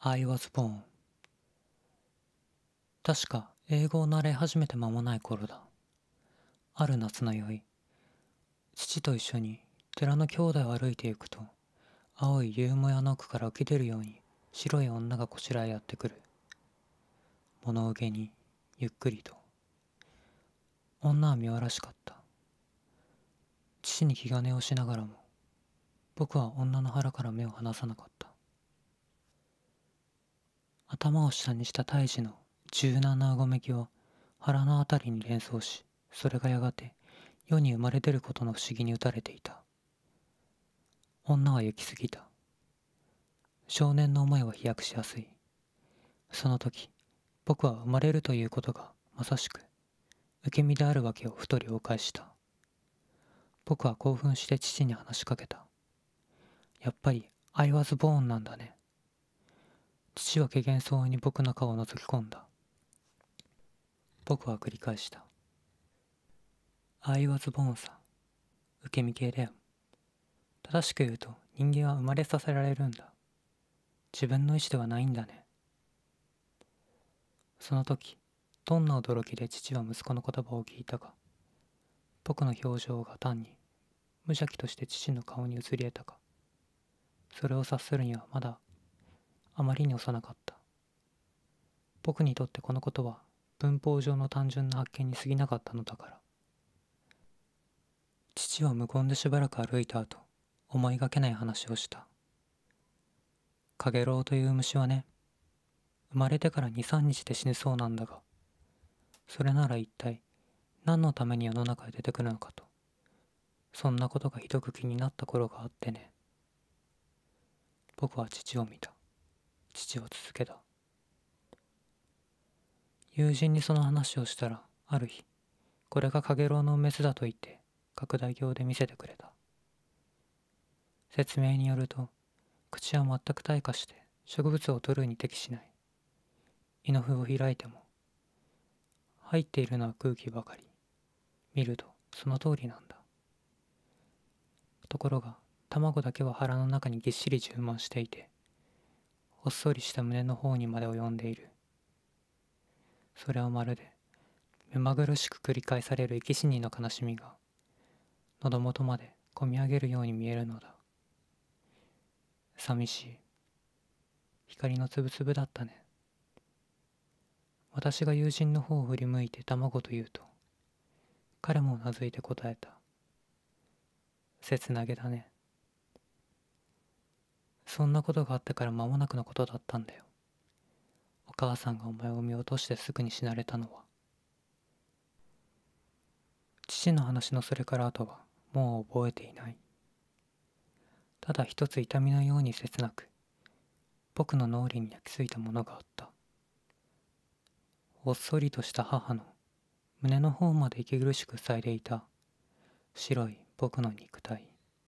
I was born 確か英語を慣れ始めて間もない頃だある夏の宵父と一緒に寺の兄弟を歩いていくと青い夕もやの奥から浮き出るように白い女がこちらへやってくる物憂げにゆっくりと女は見晴らしかった父に気兼ねをしながらも僕は女の腹から目を離さなかった頭を下にした胎児の柔軟なうごめきを腹の辺りに連想しそれがやがて世に生まれ出ることの不思議に打たれていた女は行き過ぎた少年の思いは飛躍しやすいその時僕は生まれるということがまさしく受け身であるわけをふと了解した僕は興奮して父に話しかけたやっぱりアイワズボーンなんだね土は怪げそうに僕の顔を覗き込んだ僕は繰り返した「I was ボン r さ受け身系だよ正しく言うと人間は生まれさせられるんだ自分の意志ではないんだねその時どんな驚きで父は息子の言葉を聞いたか僕の表情が単に無邪気として父の顔に映り得たかそれを察するにはまだあまりに幼かった僕にとってこのことは文法上の単純な発見に過ぎなかったのだから父は無言でしばらく歩いた後思いがけない話をしたカゲロウという虫はね生まれてから23日で死ぬそうなんだがそれなら一体何のために世の中へ出てくるのかとそんなことがひどく気になった頃があってね僕は父を見た父を続けた友人にその話をしたらある日これがロウのメスだと言って拡大鏡で見せてくれた説明によると口は全く退化して植物を取るに適しない胃の腑を開いても入っているのは空気ばかり見るとその通りなんだところが卵だけは腹の中にぎっしり充満していてほっそりした胸の方にまで及んでいるそれはまるで目まぐるしく繰り返される生き死にの悲しみが喉元までこみ上げるように見えるのだ寂しい光のつぶつぶだったね私が友人の方を振り向いて卵と言うと彼もうなずいて答えた「せつなげだね」そんなことがあってから間もなくのことだったんだよ。お母さんがお前を見落としてすぐに死なれたのは。父の話のそれから後はもう覚えていない。ただ一つ痛みのように切なく、僕の脳裏に焼き付いたものがあった。おっそりとした母の胸の方まで息苦しく塞いでいた白い僕の肉体。